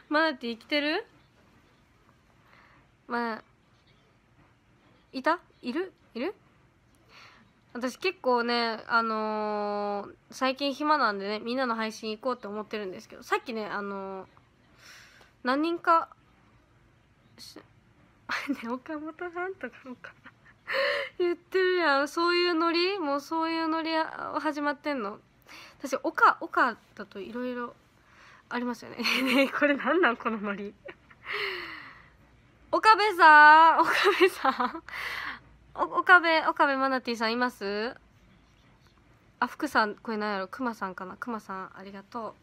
マナティー生きてるまあいたいるいる私結構ねあのー、最近暇なんでねみんなの配信行こうって思ってるんですけどさっきねあのー、何人かし ね岡本さんとかな 言ってるやんそういうノリもうそういうノリ始まってんの私岡岡だといろいろありますよねね これなんなんこのノリ 岡部さん岡部さん岡部岡部マナティさんいますあ福さんこれ何やろくまさんかなくまさんありがと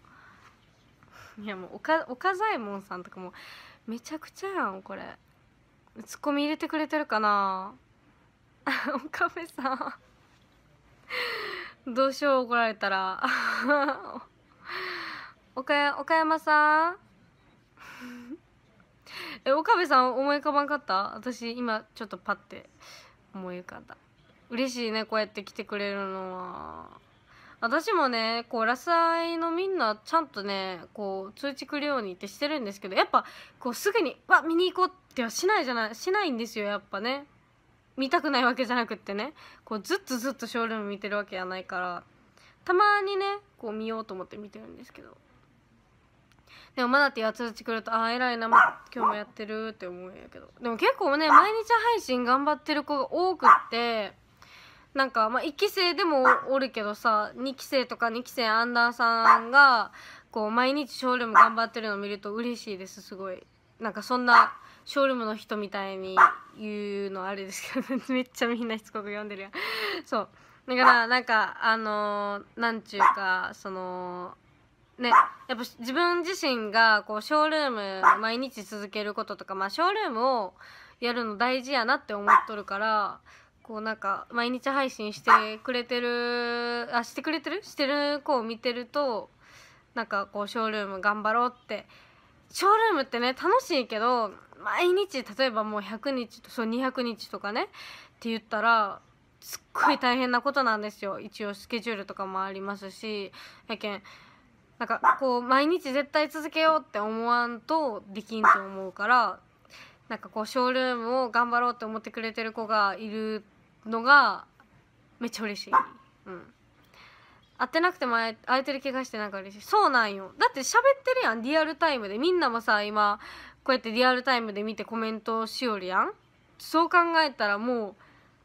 ういやもう岡岡左衛門さんとかもめちゃくちゃやんこれツッコミ入れてくれてるかな 岡部さんどうしよう怒られたら 岡山さん え岡部さん思い浮かばんかった私今ちょっとパッて思い浮かんだ嬉しいねこうやって来てくれるのは私もねこうラスアイのみんなちゃんとねこう通知来るようにってしてるんですけどやっぱこうすぐに「わ見に行こう」ってはしないじゃないしないんですよやっぱね見たくないわけじゃなくってねこうずっとずっとショールーム見てるわけじゃないからたまにねこう見ようと思って見てるんですけどでもマナティやつらち来るとああ偉いな今日もやってるって思うんやけどでも結構ね毎日配信頑張ってる子が多くってなんかまあ1期生でもおるけどさ2期生とか2期生アンダーさんがこう毎日ショールーム頑張ってるの見ると嬉しいですすごいなんかそんなショールームの人みたいに言うのあれですけど めっちゃみんなしつこく読んでるやんそうだからなんかあのー、なんちゅうかそのねやっぱ自分自身がこうショールーム毎日続けることとかまあショールームをやるの大事やなって思っとるからこうなんか毎日配信してくれてるあしてくれてるしてる子を見てるとなんかこうショールーム頑張ろうってショールームってね楽しいけど毎日例えばもう100日とそう200日とかねって言ったらすっごい大変なことなんですよ一応スケジュールとかもありますしやけんなんかこう毎日絶対続けようって思わんとできんと思うからなんかこうショールームを頑張ろうって思ってくれてる子がいるのがめっちゃ嬉しい。うん会ってなくても会えてる気がしてなんか嬉しいそうなんよだって喋ってるやんリアルタイムでみんなもさ今こうやってリアルタイムで見てコメントしよるやんそう考えたらもう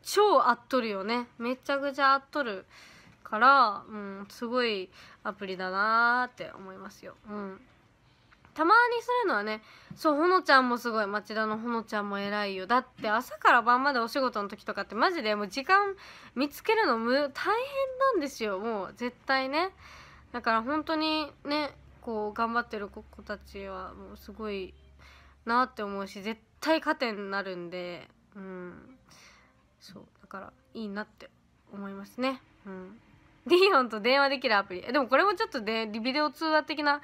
超合っとるよねめちゃくちゃ合っとるから、うん、すごいアプリだなーって思いますよ。うんたまにするのはねそうほのちゃんもすごい町田のほのちゃんも偉いよだって朝から晩までお仕事の時とかってマジでもう時間見つけるの大変なんですよもう絶対ねだから本当にねこう頑張ってる子たちはもうすごいなって思うし絶対糧になるんでうんそうだからいいなって思いますねうんディオンと電話できるアプリでもこれもちょっとでビデオ通話的な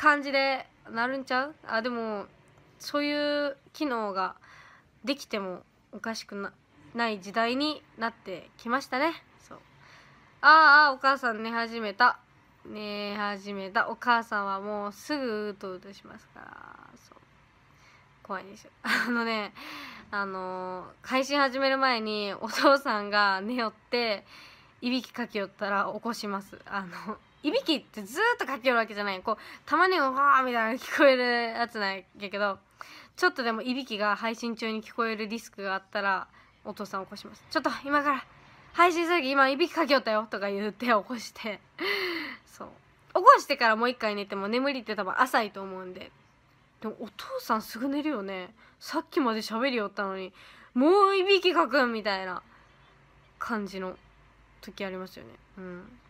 感じでなるんちゃうあでもそういう機能ができてもおかしくない時代になってきましたねそうああお母さん寝始めた寝始めたお母さんはもうすぐうとうとしますからそう怖いですよ あのねあの配信始める前にお父さんが寝よっていびきかきよったら起こしますあのいびきってずっとかけよるわけじゃないこうたまに「わー」みたいな聞こえるやつなんやけどちょっとでもいびきが配信中に聞こえるリスクがあったらお父さん起こしますちょっと今から配信する時今いびきかけよったよとか言って起こして そう起こしてからもう一回寝ても眠りって多分浅いと思うんででもお父さんすぐ寝るよねさっきまで喋りよったのにもういびきかくんみたいな感じの時ありますよねうん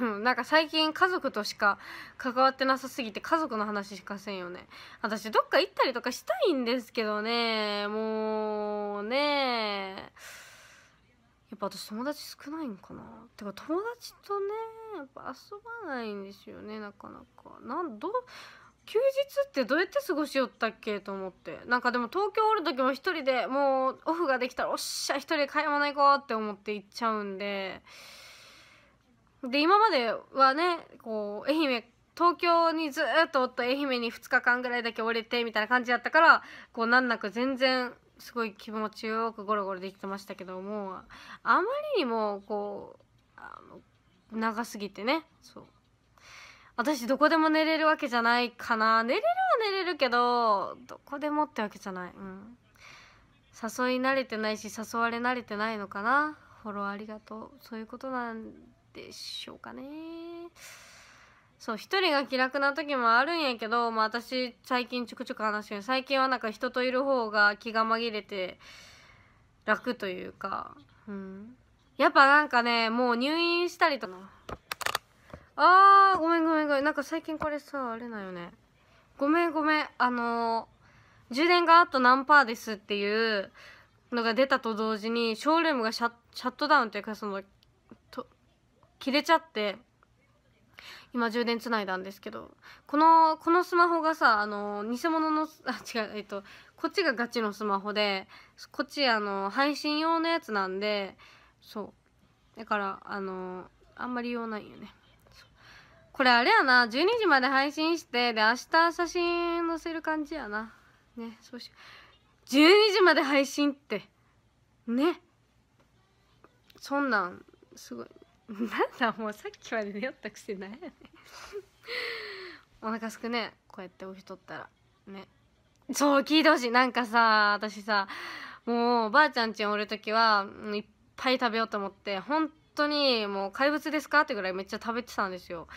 うん、なんか最近家族としか関わってなさすぎて家族の話しかせんよね。私どっか行ったりとかしたいんですけどね、もうね、やっぱ私友達少ないんかな。てか友達とね、やっぱ遊ばないんですよね、なかなか。なんど休日ってどうやって過ごしよったっけと思ってなんかでも東京おる時も1人でもうオフができたらおっしゃ1人で買い物行こうって思って行っちゃうんでで今まではねこう愛媛東京にずっとおった愛媛に2日間ぐらいだけ折れてみたいな感じだったからこう難なく全然すごい気持ちよくゴロゴロできてましたけどもあまりにもこう長すぎてねそう私どこでも寝れるわけじゃないかな寝れるは寝れるけどどこでもってわけじゃない、うん、誘い慣れてないし誘われ慣れてないのかなフォローありがとうそういうことなんでしょうかねそう一人が気楽な時もあるんやけど、まあ、私最近ちょくちょく話してる最近はなんか人といる方が気が紛れて楽というか、うん、やっぱなんかねもう入院したりとかあーごめんごめんごめんなんか最近これさあれだよねごめんごめんあのー、充電があと何パーですっていうのが出たと同時にショールームがシャットダウンというかその切れちゃって今充電つないだんですけどこのこのスマホがさあの偽物のあ違うえっとこっちがガチのスマホでこっちあの配信用のやつなんでそうだからあのあんまり用ないよねこれあれやな12時まで配信してで明日写真載せる感じやなねそうし12時まで配信ってねそんなんすごいな んだもうさっきまで寝よったくせないやねんお腹すくねこうやっておしとったらねそう聞いてほしいなんかさ私さもうばあちゃんちおる時はいっぱい食べようと思って本当にもう怪物ですかってぐらいめっちゃ食べてたんですよ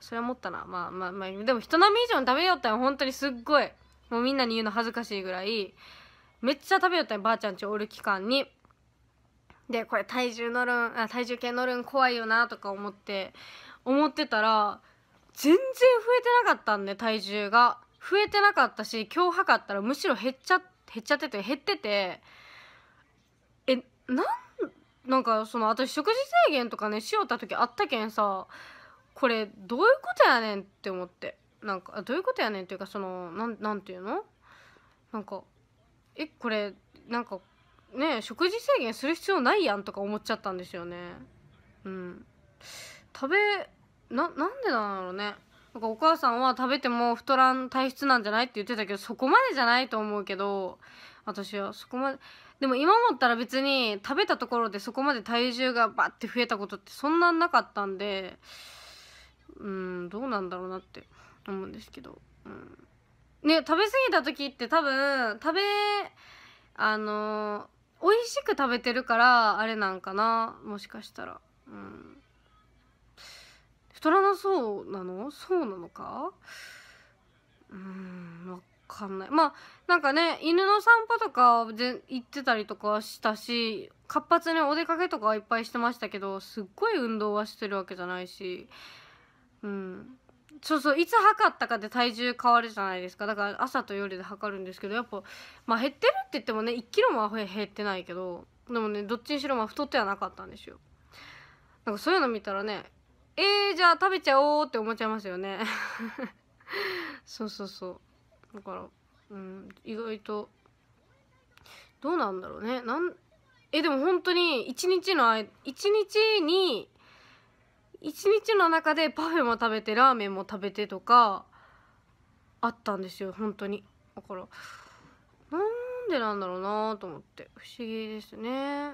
それは思ったなまあまあまあでも人並み以上に食べようったん本当にすっごいもうみんなに言うの恥ずかしいぐらいめっちゃ食べよったんばあちゃんちおる期間にでこれ体重乗るんあ体重計乗るん怖いよなとか思って思ってたら全然増えてなかったんで体重が増えてなかったし今日測ったらむしろ減っちゃ減っちゃってて減っててえなんなんかその私食事制限とかねしよった時あったけんさこれどういうことやねんって思ってなんかどういうことやねんっていうかそのなんなんていうのなんかえこれなんかね食事制限する必要ないやんとか思っちゃったんですよねうん食べななんでなんだろうねなんかお母さんは食べても太らん体質なんじゃないって言ってたけどそこまでじゃないと思うけど私はそこまででも今思ったら別に食べたところでそこまで体重がバッて増えたことってそんなんなかったんでうんどうなんだろうなって思うんですけど、うん、ね食べ過ぎた時って多分食べあのー美味しく食べてるからあれなんかなもしかしたらうん太らなそうなのそうなのかうん分かんないまあなんかね犬の散歩とかで行ってたりとかしたし活発にお出かけとかはいっぱいしてましたけどすっごい運動はしてるわけじゃないしうんそうそういつ測ったかで体重変わるじゃないですかだから朝と夜で測るんですけどやっぱまあ減ってるって言ってもね1キロも減ってないけどでもねどっちにしろまあ太ってはなかったんですよなんかそういうの見たらねえー、じゃあ食べちゃおうって思っちゃいますよね そうそうそうだからうん意外とどうなんだろうねなんえでも本当に1日の間1日に一日の中でパフェも食べてラーメンも食べてとかあったんですよ本当にだからなんでなんだろうなと思って不思議ですね、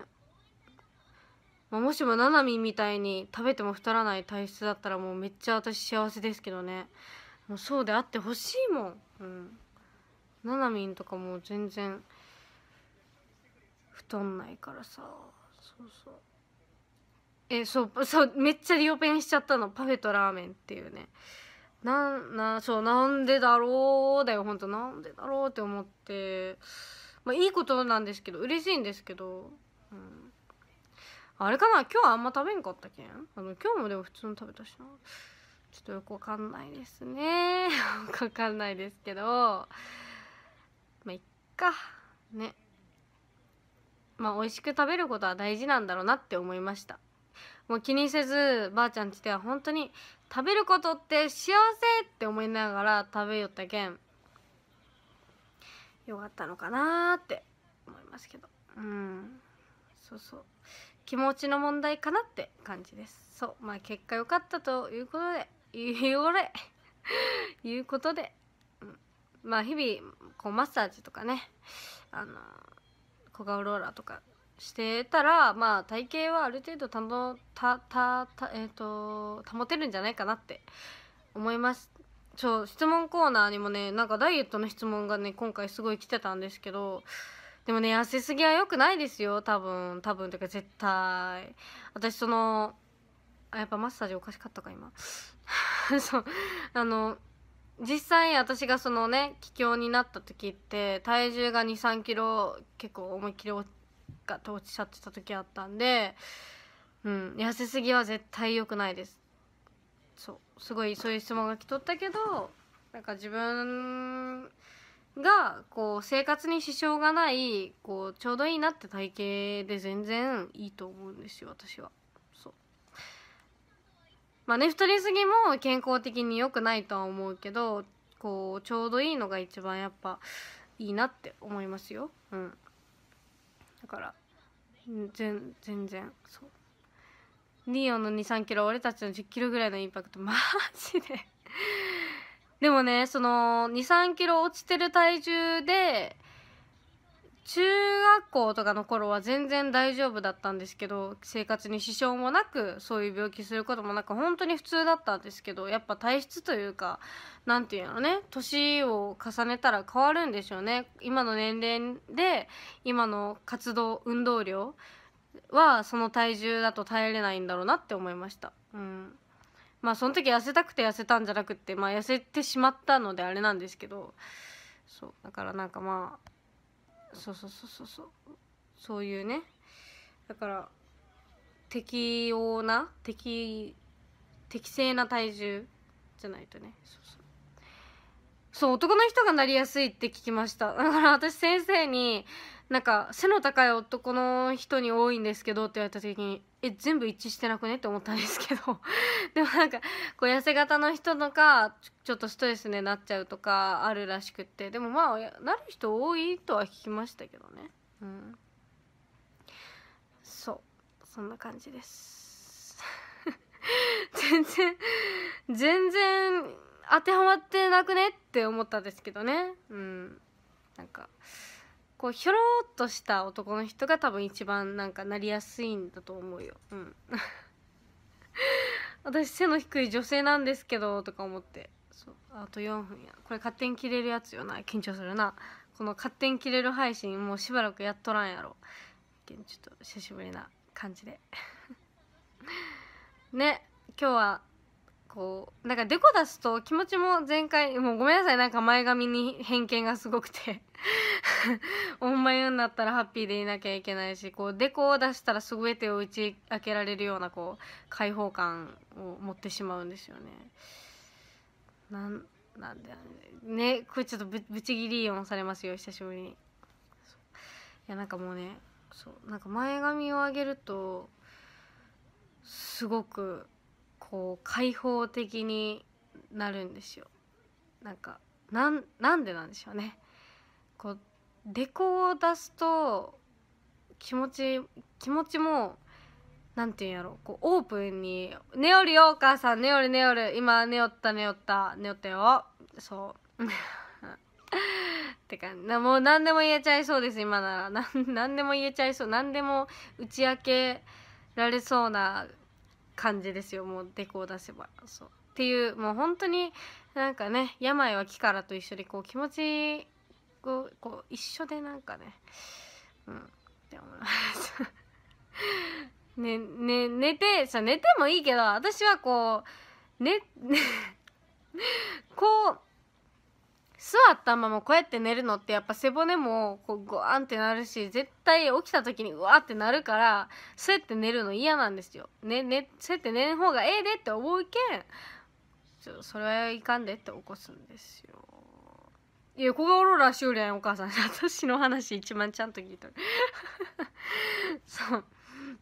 まあ、もしもななみみたいに食べても太らない体質だったらもうめっちゃ私幸せですけどねもうそうであってほしいもんうんななみんとかも全然太んないからさそうそうえそう そうめっちゃリオペンしちゃったのパフェとラーメンっていうねなんなそうなんでだろうだよほんとなんでだろうって思ってまあいいことなんですけど嬉しいんですけど、うん、あれかな今日はあんま食べんかったけんあの今日もでも普通の食べたしなちょっとよくわかんないですね わかんないですけどまあいっかねまあ美味しく食べることは大事なんだろうなって思いましたもう気にせずばあちゃんちでは本当に食べることって幸せって思いながら食べよったけんよかったのかなって思いますけどうんそうそう気持ちの問題かなって感じですそうまあ結果良かったということで言うれ いうことで、うん、まあ日々こうマッサージとかねあの小顔ローラーとかしてたら、まあ、体型はある程度たのたたた、えーと、保てるんじゃないかなって思いますそう質問コーナーにもねなんかダイエットの質問がね今回すごい来てたんですけどでもね痩せすぎは良くないですよ多分多分というか絶対私そのあやっぱマッサージおかしかったか今 そうあの実際私がそのね桔梗になった時って体重が2 3キロ結構思いっきり落ちて。が統治しちゃってた時あったんで、うん、痩せすぎは絶対良くないです。そうすごいそういう質問が来とったけどなんか自分がこう生活に支障がないこうちょうどいいなって体型で全然いいと思うんですよ私はそうまあね太りすぎも健康的に良くないとは思うけどこうちょうどいいのが一番やっぱいいなって思いますようんから全全然そうニオの2 3キロ俺たちの1 0キロぐらいのインパクトマジででもねその2 3キロ落ちてる体重で中学校とかの頃は全然大丈夫だったんですけど生活に支障もなくそういう病気することもなく本当に普通だったんですけどやっぱ体質というか何て言うのね年を重ねたら変わるんでしょうね今の年齢で今の活動運動量はその体重だと耐えれないんだろうなって思いました。うんまあその時痩せたくて痩せたんじゃなくってまあ痩せてしまったのであれなんですけどそうだからなんかまあそうそうそうそうそうそういうねだから適応な適適正な体重じゃないとねそう男の人がなりやすいって聞きましただから私先生になんか背の高い男の人に多いんですけどって言われた時にえ全部一致してなくねって思ったんですけど でもなんかこう痩せ型の人とかちょっとストレスになっちゃうとかあるらしくってでもまあなる人多いとは聞きましたけどねうんそうそんな感じです 全然全然当てはまってなくねって思ったんですけどねうんなんかこうひょろっとした男の人が多分一番なんかなりやすいんだと思うようん 私背の低い女性なんですけどとか思ってそうあと4分やこれ勝手に切れるやつよな緊張するなこの勝手に切れる配信もうしばらくやっとらんやろちょっと久しぶりな感じで ね今日はこうなんかデコ出すと気持ちも前回もうごめんなさいなんか前髪に偏見がすごくて ほんま言うんだったらハッピーでいなきゃいけないしこうデコを出したらす全てを打ち明けられるようなこう開放感を持ってしまうんですよね。なんなんでねこれちょっとぶぶち切り音されますよ久しぶりに。いやなんかもうねそうなんか前髪を上げるとすごくこう開放的になるんですよ。なんかなんなんでなんでしょうね。こうレコを出すと気持ち気持ちもなんていうんやろこうオープンに「寝よるよお母さん寝よる寝よる今寝よった寝よった寝よったよ」そう ってかもう何でも言えちゃいそうです今ならな 何でも言えちゃいそう何でも打ち明けられそうな感じですよもうデコを出せばそうっていうもう本当になんかね病は木からと一緒でこう気持ちこう一緒でなんかねうんって思います ねね寝てさ寝てもいいけど私はこうね こう座ったままこうやって寝るのってやっぱ背骨もこうグワンってなるし絶対起きた時にうわってなるからそうやって寝るの嫌なんですよ。ねねそうやって寝る方がええでって思うけんそれはいかんでって起こすんですよ。いや小顔ローラーしよりやんお母さん 私の話一番ちゃんと聞いとる そう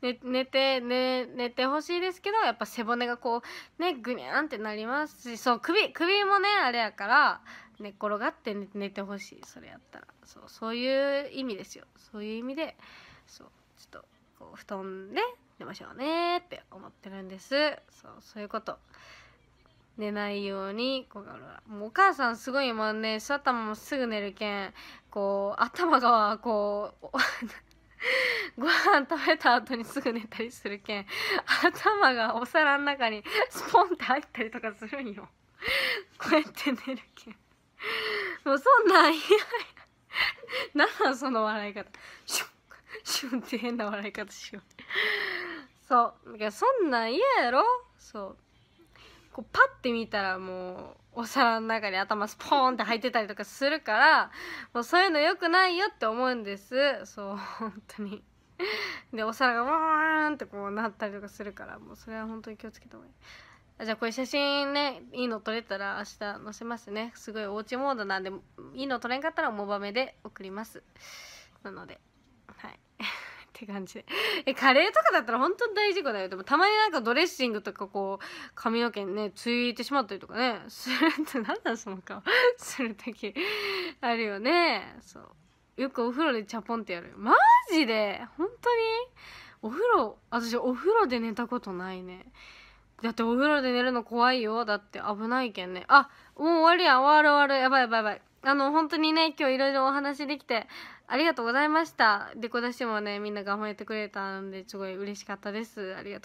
寝寝て寝寝てほしいですけどやっぱ背骨がこうねぐにゃんってなりますしそう首首もねあれやから寝っ転がって寝寝てほしいそれやったらそうそういう意味ですよそういう意味でそうちょっとこう布団で寝ましょうねって思ってるんですそうそういうこと。寝ないようにこうもうお母さんすごいもね座ったまますぐ寝るけんこう頭がこうご飯食べた後にすぐ寝たりするけん頭がお皿の中にスポンって入ったりとかするんよこうやって寝るけんもうそんなん嫌や何なその笑い方シュンシュンって変な笑い方しようそうそんなん嫌やろそうこうパッて見たらもうお皿の中に頭スポーンって入ってたりとかするからもうそういうの良くないよって思うんですそう本当に でお皿がワーンってこうなったりとかするからもうそれは本当に気をつけた方がいいじゃあこういう写真ねいいの撮れたら明日載せますねすごいおうちモードなんでいいの撮れんかったらモばめで送りますなのでって感じで えカレーとかだったら本当に大事故だよでもたまになんかドレッシングとかこう髪の毛ねついてしまったりとかね するって何だその顔 する時あるよねそうよくお風呂でチャポンってやるマジで本当にお風呂私お風呂で寝たことないねだってお風呂で寝るの怖いよだって危ないけんねあもう終わりや終わる終わるやばいやばいやばいあの本当にね今日いろいろお話できてありがとうございました。でこ出しもね、みんなが褒めてくれたんで、すごい嬉しかったです。ありがとう